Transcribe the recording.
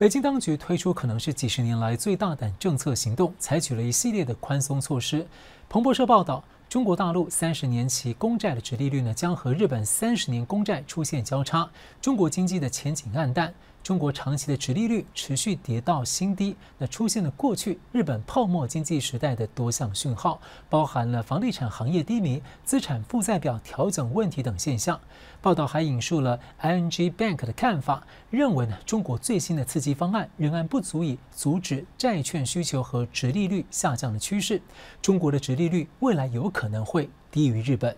北京当局推出可能是几十年来最大胆政策行动，采取了一系列的宽松措施。彭博社报道。中国大陆三十年期公债的殖利率呢，将和日本三十年公债出现交叉。中国经济的前景暗淡，中国长期的殖利率持续跌到新低，那出现了过去日本泡沫经济时代的多项讯号，包含了房地产行业低迷、资产负债表调整问题等现象。报道还引述了 ING Bank 的看法，认为呢，中国最新的刺激方案仍然不足以阻止债券需求和殖利率下降的趋势。中国的殖利率未来有可。可能会低于日本。